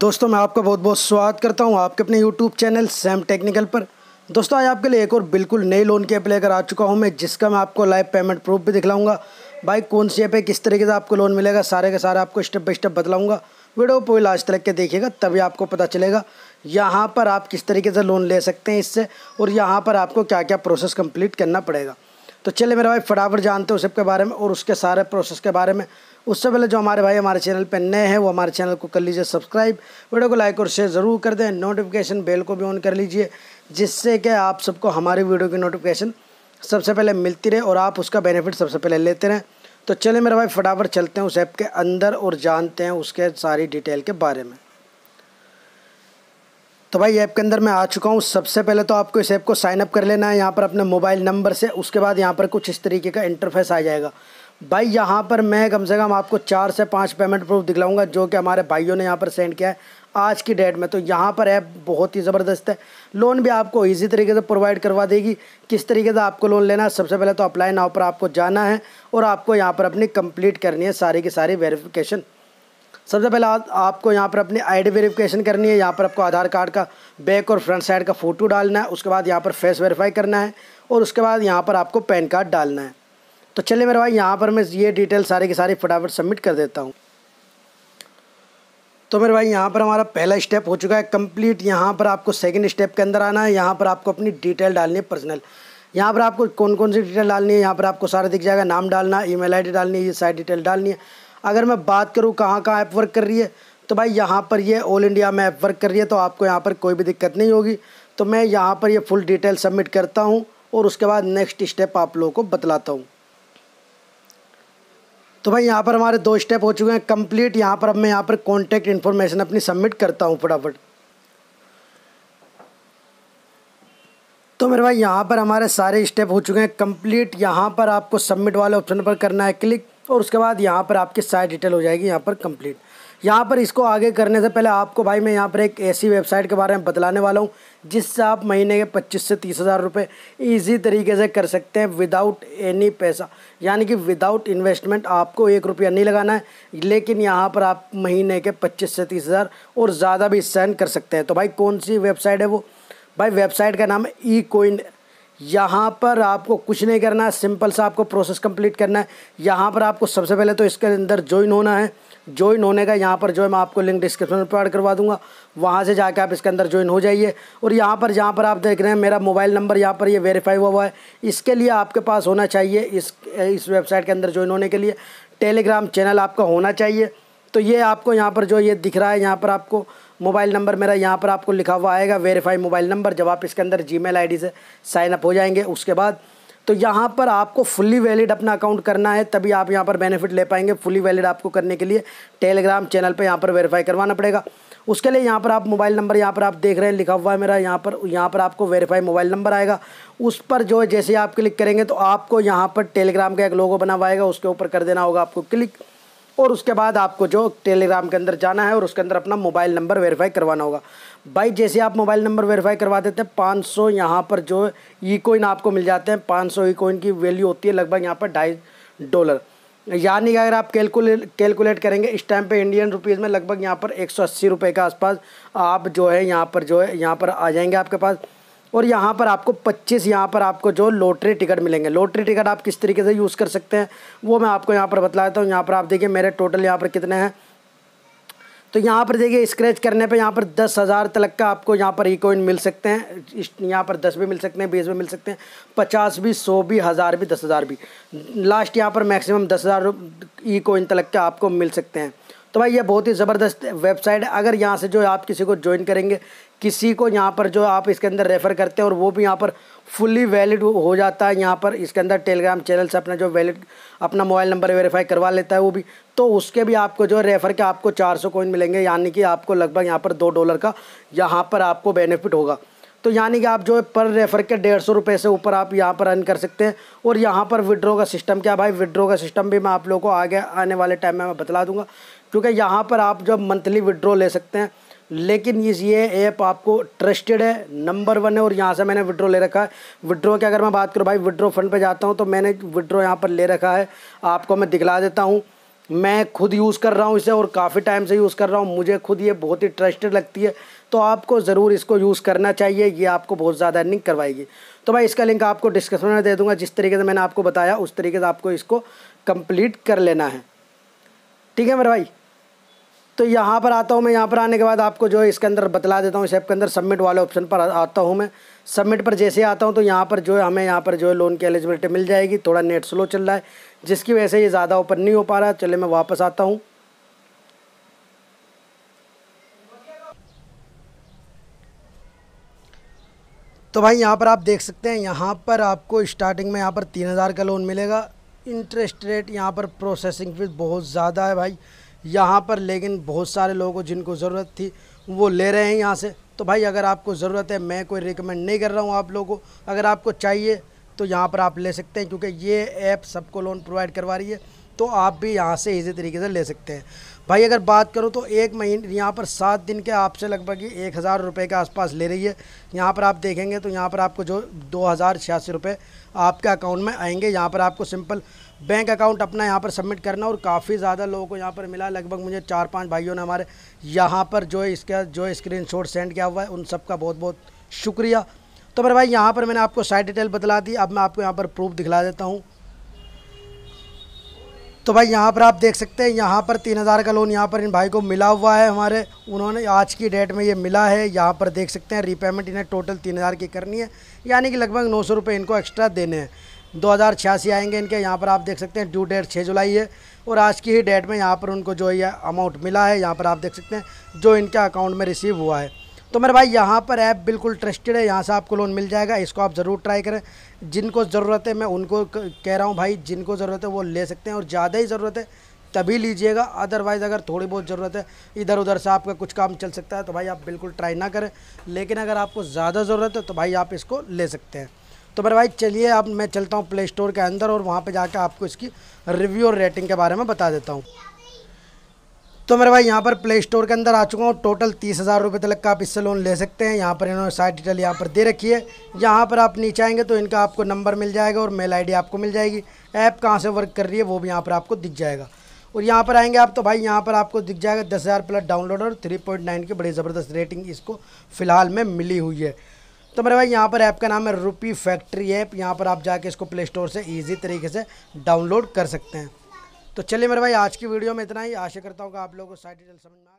दोस्तों मैं आपका बहुत बहुत स्वागत करता हूं आपके अपने YouTube चैनल सैम टेक्निकल पर दोस्तों आज आपके लिए एक और बिल्कुल नई लोन की ऐप लेकर आ चुका हूं मैं जिसका मैं आपको लाइव पेमेंट प्रूफ भी दिखलाऊंगा भाई कौन सी ऐप है किस तरीके से आपको लोन मिलेगा सारे के सारे आपको स्टेप बाई स्टेप बतलाऊँगा वीडियो को पूरी लास्ट तक के देखिएगा तभी आपको पता चलेगा यहाँ पर आप किस तरीके से लोन ले सकते हैं इससे और यहाँ पर आपको क्या क्या प्रोसेस कम्प्लीट करना पड़ेगा तो चलिए मेरे भाई फटाफट जानते हो सबके बारे में और उसके सारे प्रोसेस के बारे में उससे पहले जो हमारे भाई हमारे चैनल पर नए हैं वो हमारे चैनल को कर लीजिए सब्सक्राइब वीडियो को लाइक और शेयर ज़रूर कर दें नोटिफिकेशन बेल को भी ऑन कर लीजिए जिससे कि आप सबको हमारी वीडियो की नोटिफिकेशन सबसे पहले मिलती रहे और आप उसका बेनिफिट सबसे पहले लेते रहें तो चलिए मेरे भाई फटाफट चलते हैं उस ऐप के अंदर और जानते हैं उसके सारी डिटेल के बारे में तो भाई ऐप के अंदर मैं आ चुका हूँ सबसे पहले तो आपको इस ऐप को साइनअप कर लेना है यहाँ पर अपने मोबाइल नंबर से उसके बाद यहाँ पर कुछ इस तरीके का इंटरफेस आ जाएगा भाई यहाँ पर मैं कम से कम आपको चार से पाँच पेमेंट प्रूफ दिखलाऊंगा जो कि हमारे भाइयों ने यहाँ पर सेंड किया है आज की डेट में तो यहाँ पर ऐप बहुत ही ज़बरदस्त है लोन भी आपको इजी तरीके से प्रोवाइड करवा देगी किस तरीके से आपको लोन लेना है सबसे पहले तो अप्लाई नाव पर आपको जाना है और आपको यहाँ पर अपनी कंप्लीट करनी है सारी की सारी वेरिफिकेशन सबसे पहले आपको यहाँ पर अपनी आईडी वेरिफिकेशन करनी है यहाँ पर आपको आधार कार्ड का बैक और फ्रंट साइड का फ़ोटो डालना है उसके बाद यहाँ पर फेस वेरीफाई करना है और उसके बाद यहाँ पर आपको पैन कार्ड डालना है तो चलिए मेरे भाई यहाँ पर मैं ये डिटेल सारी की सारी फटाफट सबमिट कर देता हूँ तो मेरे भाई यहाँ पर हमारा पहला स्टेप हो चुका है कंप्लीट यहाँ पर आपको सेकंड स्टेप के अंदर आना है यहाँ पर आपको अपनी डिटेल डालनी है पर्सनल यहाँ पर आपको कौन कौन सी डिटेल डालनी है यहाँ पर आपको सारा दिख जाएगा नाम डालना ईमेल आईडी डालनी है ये सारी डिटेल डालनी है अगर मैं बात करूँ कहाँ कहाँ ऐप वर्क कर रही है तो भाई यहाँ पर ये ऑल इंडिया में ऐप वर्क कर रही है तो आपको यहाँ पर कोई भी दिक्कत नहीं होगी तो मैं यहाँ पर ये फुल डिटेल सबमिट करता हूँ और उसके बाद नेक्स्ट स्टेप आप लोगों को बतलाता हूँ तो भाई यहाँ पर हमारे दो स्टेप हो चुके हैं कंप्लीट यहाँ पर अब मैं यहाँ पर कॉन्टैक्ट इन्फॉर्मेशन अपनी सबमिट करता हूँ फटाफट तो मेरे भाई यहाँ पर हमारे सारे स्टेप हो चुके हैं कंप्लीट यहाँ पर आपको सबमिट वाले ऑप्शन पर करना है क्लिक और उसके बाद यहाँ पर आपकी सारी डिटेल हो जाएगी यहाँ पर कंप्लीट यहाँ पर इसको आगे करने से पहले आपको भाई मैं यहाँ पर एक ऐसी वेबसाइट के बारे में बतलाने वाला हूँ जिससे आप महीने के पच्चीस से तीस हज़ार रुपये ईजी तरीके से कर सकते हैं विदाउट एनी पैसा यानी कि विदाउट इन्वेस्टमेंट आपको एक रुपया नहीं लगाना है लेकिन यहाँ पर आप महीने के पच्चीस से तीस हज़ार और ज़्यादा भी सैन कर सकते हैं तो भाई कौन सी वेबसाइट है वो भाई वेबसाइट का नाम है ई कोइन यहाँ पर आपको कुछ नहीं करना है सिंपल सा आपको प्रोसेस कंप्लीट करना है यहाँ पर आपको सबसे पहले तो इसके अंदर ज्वाइन होना है ज्वाइन होने का यहाँ पर जो है मैं आपको लिंक डिस्क्रिप्शन में प्रोवाइड करवा दूंगा वहाँ से जाके आप इसके अंदर ज्वाइन हो जाइए और यहाँ पर जहाँ पर आप देख रहे हैं मेरा मोबाइल नंबर यहाँ पर ये यह वेरीफाई हुआ हुआ है इसके लिए आपके पास होना चाहिए इस इस वेबसाइट के अंदर ज्वाइन होने के लिए टेलीग्राम चैनल आपका होना चाहिए तो ये आपको यहाँ पर जो ये दिख रहा है यहाँ पर आपको मोबाइल नंबर मेरा यहाँ पर आपको लिखा हुआ आएगा वेरीफाई मोबाइल नंबर जब आप इसके अंदर जी मेल से साइन अप हो जाएंगे उसके बाद तो यहाँ पर आपको फुल्ली वैलिड अपना अकाउंट करना है तभी आप यहाँ पर बेनिफिट ले पाएंगे फुल्ली वैलिड आपको करने के लिए टेलीग्राम चैनल पर यहाँ पर वेरीफाई करवाना पड़ेगा उसके लिए यहाँ पर आप मोबाइल नंबर यहाँ पर आप देख रहे हैं लिखा हुआ है मेरा यहाँ पर यहाँ पर आपको वेरीफाई मोबाइल नंबर आएगा उस पर जो है जैसे आप क्लिक करेंगे तो आपको यहाँ पर टेलीग्राम का एक लोगो बना हुआ आएगा उसके ऊपर कर देना होगा आपको क्लिक और उसके बाद आपको जो टेलीग्राम के अंदर जाना है और उसके अंदर अपना मोबाइल नंबर वेरीफाई करवाना होगा भाई जैसे आप मोबाइल नंबर वेरीफाई करवा देते हैं पाँच सौ यहाँ पर जो ई कोइन आपको मिल जाते हैं पाँच सौ ई कोइन की वैल्यू होती है लगभग यहाँ पर ढाई डॉलर यानी कि अगर आप कैलकुलेट कैलकुलेट करेंगे इस टाइम पे इंडियन रुपीज़ में लगभग यहाँ पर एक सौ अस्सी रुपये के आसपास आप जो है यहाँ पर जो है यहाँ पर आ जाएंगे आपके पास और यहाँ पर आपको 25 यहाँ पर आपको जो लॉटरी टिकट मिलेंगे लॉटरी टिकट आप किस तरीके से यूज़ कर सकते हैं वो मैं आपको यहाँ पर बता देता हूँ यहाँ पर आप देखिए मेरे टोटल यहाँ पर कितने हैं तो यहाँ पर देखिए स्क्रैच करने पे यहाँ पर दस हज़ार तक का आपको यहाँ पर ई कोइन मिल सकते हैं यहाँ पर दस भी मिल सकते हैं बीस भी मिल सकते हैं पचास भी सौ भी हज़ार भी दस हज़ार भी लास्ट यहाँ पर मैक्सिमम दस हज़ार ई कोइन तक का आपको मिल सकते हैं तो भाई ये बहुत ही ज़बरदस्त वेबसाइट है अगर यहाँ से जो आप किसी को ज्वाइन करेंगे किसी को यहाँ पर जो आप इसके अंदर रेफ़र करते हैं और वो भी यहाँ पर फुल्ली वैलिड हो जाता है यहाँ पर इसके अंदर टेलीग्राम चैनल से अपना जो वैलिड अपना मोबाइल नंबर वेरीफाई करवा लेता है वो भी तो उसके भी आपको जो रेफ़र के आपको 400 कोइन मिलेंगे यानी कि आपको लगभग यहाँ पर दो डॉलर का यहाँ पर आपको बेनिफिट होगा तो यानी कि आप जो है पर रेफ़र के डेढ़ सौ रुपये से ऊपर आप यहाँ पर अर्न कर सकते हैं और यहाँ पर विड्रो का सिस्टम क्या भाई विड्रो का सिस्टम भी मैं आप लोगों को आगे आने वाले टाइम में मैं बतला दूंगा क्योंकि यहाँ पर आप जब मंथली विड्रो ले सकते हैं लेकिन ये ये ऐप आपको ट्रस्टेड है नंबर वन है और यहाँ से मैंने विड्रो ले रखा है विड्रो की अगर मैं बात करूँ भाई विड्रो फंड पे जाता हूँ तो मैंने विड्रो यहाँ पर ले रखा है आपको मैं दिखला देता हूँ मैं खुद यूज़ कर रहा हूँ इसे और काफ़ी टाइम से यूज़ कर रहा हूँ मुझे खुद ये बहुत ही ट्रस्टेड लगती है तो आपको ज़रूर इसको यूज़ करना चाहिए ये आपको बहुत ज़्यादा अर्निंग करवाएगी तो भाई इसका लिंक आपको डिस्क्रिप्शन में दे दूँगा जिस तरीके से मैंने आपको बताया उस तरीके से आपको इसको कंप्लीट कर लेना है ठीक है मेरे भाई तो यहाँ पर आता हूँ मैं यहाँ पर आने के बाद आपको जो है इसके अंदर बतला देता हूँ इस ऐप के अंदर सबमिट वाले ऑप्शन पर आता हूँ मैं सबमिट पर जैसे आता हूँ तो यहाँ पर जो है हमें यहाँ पर जो है लोन की एलिजिबिलिटी मिल जाएगी थोड़ा नेट स्लो चल रहा है जिसकी वजह से ये ज़्यादा ओपन नहीं हो पा रहा चले मैं वापस आता हूँ तो भाई यहाँ पर आप देख सकते हैं यहाँ पर आपको स्टार्टिंग में यहाँ पर तीन हज़ार का लोन मिलेगा इंटरेस्ट रेट यहाँ पर प्रोसेसिंग फीस बहुत ज़्यादा है भाई यहाँ पर लेकिन बहुत सारे लोगों को जिनको ज़रूरत थी वो ले रहे हैं यहाँ से तो भाई अगर आपको ज़रूरत है मैं कोई रिकमेंड नहीं कर रहा हूँ आप लोगों को अगर आपको चाहिए तो यहाँ पर आप ले सकते हैं क्योंकि ये ऐप सबको लोन प्रोवाइड करवा रही है तो आप भी यहाँ से इजी तरीके से ले सकते हैं भाई अगर बात करूँ तो एक महीने यहाँ पर सात दिन के आपसे लगभग ही एक हज़ार रुपये के आसपास ले रही है यहाँ पर आप देखेंगे तो यहाँ पर आपको जो दो हज़ार छियासी रुपये आपके अकाउंट में आएंगे यहाँ पर आपको सिंपल बैंक अकाउंट अपना यहाँ पर सबमिट करना और काफ़ी ज़्यादा लोगों को यहाँ पर मिला लगभग मुझे चार पांच भाइयों ने हमारे यहाँ पर जो इसका जो स्क्रीनशॉट सेंड किया हुआ है उन सब बहुत बहुत शुक्रिया तो मेरे भाई यहाँ पर मैंने आपको साइड डिटेल बतला दी अब मैं आपको यहाँ पर प्रूफ दिखला देता हूँ तो भाई यहाँ पर आप देख सकते हैं यहाँ पर तीन हज़ार का लोन यहाँ पर इन भाई को मिला हुआ है हमारे उन्होंने आज की डेट में ये मिला है यहाँ पर देख सकते हैं रीपेमेंट इन्हें टोटल तीन हज़ार की करनी है यानी कि लगभग नौ सौ रुपये इनको एक्स्ट्रा देने हैं दो हज़ार छियासी आएंगे इनके यहाँ पर आप देख सकते हैं ड्यू डेट छः जुलाई है और आज की ही डेट में यहाँ पर उनको जो ये अमाउंट मिला है यहाँ पर आप देख सकते हैं जो इनके अकाउंट में रिसीव हुआ है तो मेरे भाई यहाँ पर ऐप बिल्कुल ट्रस्टेड है यहाँ से आपको लोन मिल जाएगा इसको आप ज़रूर ट्राई करें जिनको ज़रूरत है मैं उनको कह रहा हूँ भाई जिनको ज़रूरत है वो ले सकते हैं और ज़्यादा ही ज़रूरत है तभी लीजिएगा अदरवाइज़ अगर थोड़ी बहुत ज़रूरत है इधर उधर से आपका कुछ काम चल सकता है तो भाई आप बिल्कुल ट्राई ना करें लेकिन अगर आपको ज़्यादा ज़रूरत है तो भाई आप इसको ले सकते हैं तो मेरे भाई चलिए अब मैं चलता हूँ प्ले स्टोर के अंदर और वहाँ पर जाकर आपको इसकी रिव्यू और रेटिंग के बारे में बता देता हूँ तो मेरे भाई यहाँ पर प्ले स्टोर के अंदर आ चुका हूँ टोटल तीस हज़ार रुपये तक का आप इससे लोन ले सकते हैं यहाँ पर इन्होंने साइट डिटेल यहाँ पर दे रखी है यहाँ पर आप नीचे आएंगे तो इनका आपको नंबर मिल जाएगा और मेल आईडी आपको मिल जाएगी ऐप कहाँ से वर्क कर रही है वो भी यहाँ पर आपको दिख जाएगा और यहाँ पर आएंगे आप तो भाई यहाँ पर आपको दिख जाएगा दस हज़ार प्लस डाउनलोड और थ्री पॉइंट नाइन की बड़ी ज़बरदस्त रेटिंग इसको फ़िलहाल में मिली हुई है तो मेरे भाई यहाँ पर ऐप का नाम है रुपी फैक्ट्री ऐप यहाँ पर आप जाके इसको प्ले स्टोर से ईजी तरीके से डाउनलोड कर सकते हैं तो चलिए मेरे भाई आज की वीडियो में इतना ही आशा करता हूँ कि आप लोगों को सारी डिटेल समझ में आ